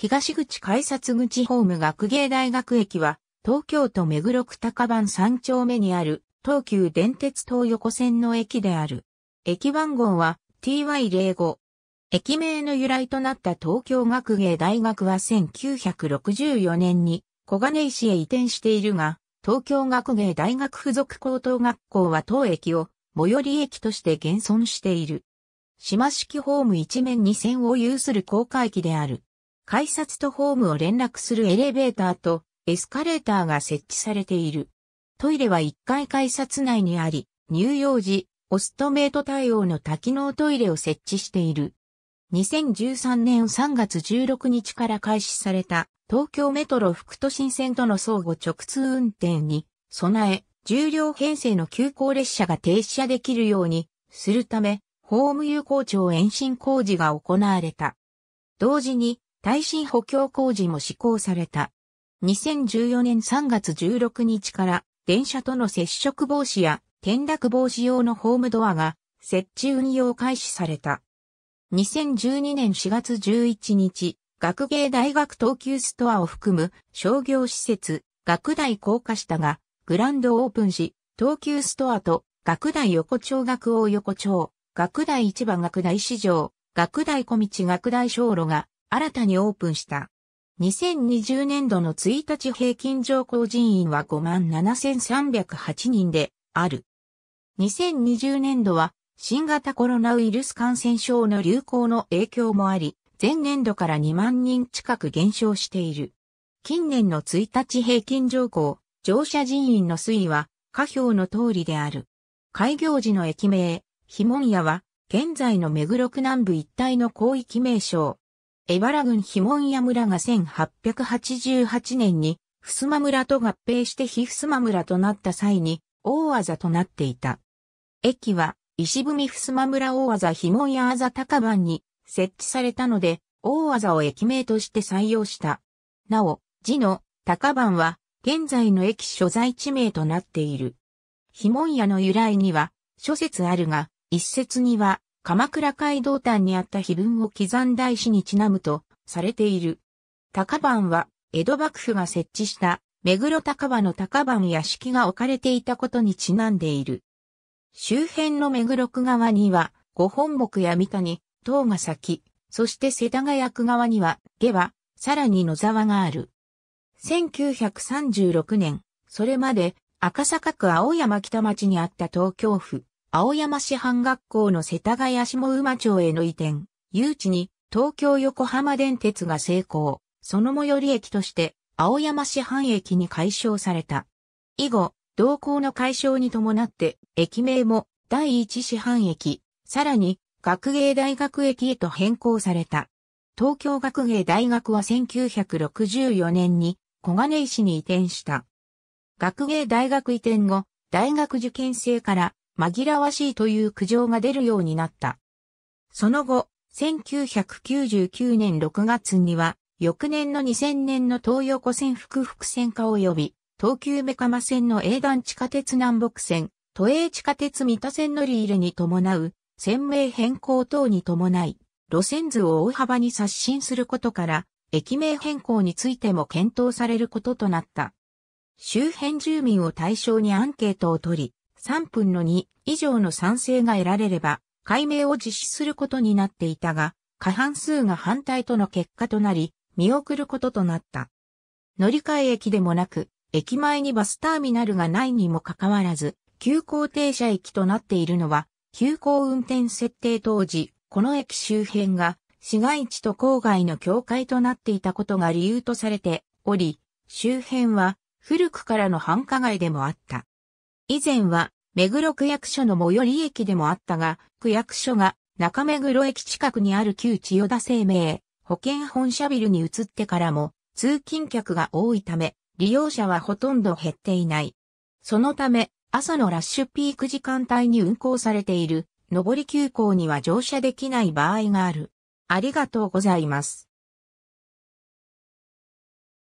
東口改札口ホーム学芸大学駅は、東京都目黒区高番3丁目にある、東急電鉄東横線の駅である。駅番号は TY05。駅名の由来となった東京学芸大学は1964年に小金井市へ移転しているが、東京学芸大学附属高等学校は当駅を最寄り駅として現存している。島式ホーム一面2線を有する高架駅である。改札とホームを連絡するエレベーターとエスカレーターが設置されている。トイレは1階改札内にあり、乳幼児、オストメイト対応の多機能トイレを設置している。2013年3月16日から開始された東京メトロ副都心線との相互直通運転に備え、重量編成の急行列車が停車できるようにするため、ホーム有効庁延伸工事が行われた。同時に耐震補強工事も施行された。2014年3月16日から電車との接触防止や転落防止用のホームドアが設置運用開始された。2012年4月11日、学芸大学東急ストアを含む商業施設、学大高架下がグランドオープンし、東急ストアと学大横丁学大横丁、学大市場学大市場、学大小道学大小路が新たにオープンした。2020年度の1日平均上降人員は57,308人である。2020年度は新型コロナウイルス感染症の流行の影響もあり、前年度から2万人近く減少している。近年の1日平均上降、乗車人員の推移は下表の通りである。開業時の駅名、ひもんやは、現在の目黒区南部一帯の広域名称、エバラ郡ヒモンヤ村が1888年に、ふすま村と合併して非ふすま村となった際に、大技となっていた。駅は、石踏ふすま村大技ヒモンヤあざ高番に設置されたので、大技を駅名として採用した。なお、字の高番は、現在の駅所在地名となっている。ヒモンヤの由来には、諸説あるが、一説には、鎌倉街道端にあった碑文を刻んだ石にちなむとされている。高番は、江戸幕府が設置した目黒高場の高番屋敷が置かれていたことにちなんでいる。周辺の目黒区側には、五本木や三谷、塔ヶ崎、そして世田谷区側には、下は、さらに野沢がある。1936年、それまで赤坂区青山北町にあった東京府、青山市藩学校の世田谷下馬町への移転、誘致に東京横浜電鉄が成功、その最寄り駅として青山市藩駅に改称された。以後、同校の解消に伴って駅名も第一市藩駅、さらに学芸大学駅へと変更された。東京学芸大学は1964年に小金井市に移転した。学芸大学移転後、大学受験生から紛らわしいという苦情が出るようになった。その後、1999年6月には、翌年の2000年の東横線複々線化及び、東急目マ線の営団地下鉄南北線、都営地下鉄三田線乗り入れに伴う、線名変更等に伴い、路線図を大幅に刷新することから、駅名変更についても検討されることとなった。周辺住民を対象にアンケートを取り、3分の2以上の賛成が得られれば、解明を実施することになっていたが、過半数が反対との結果となり、見送ることとなった。乗り換え駅でもなく、駅前にバスターミナルがないにもかかわらず、急行停車駅となっているのは、急行運転設定当時、この駅周辺が市街地と郊外の境界となっていたことが理由とされており、周辺は古くからの繁華街でもあった。以前は、目黒区役所の最寄り駅でもあったが、区役所が中目黒駅近くにある旧千代田生命保険本社ビルに移ってからも通勤客が多いため、利用者はほとんど減っていない。そのため、朝のラッシュピーク時間帯に運行されている上り急行には乗車できない場合がある。ありがとうございます。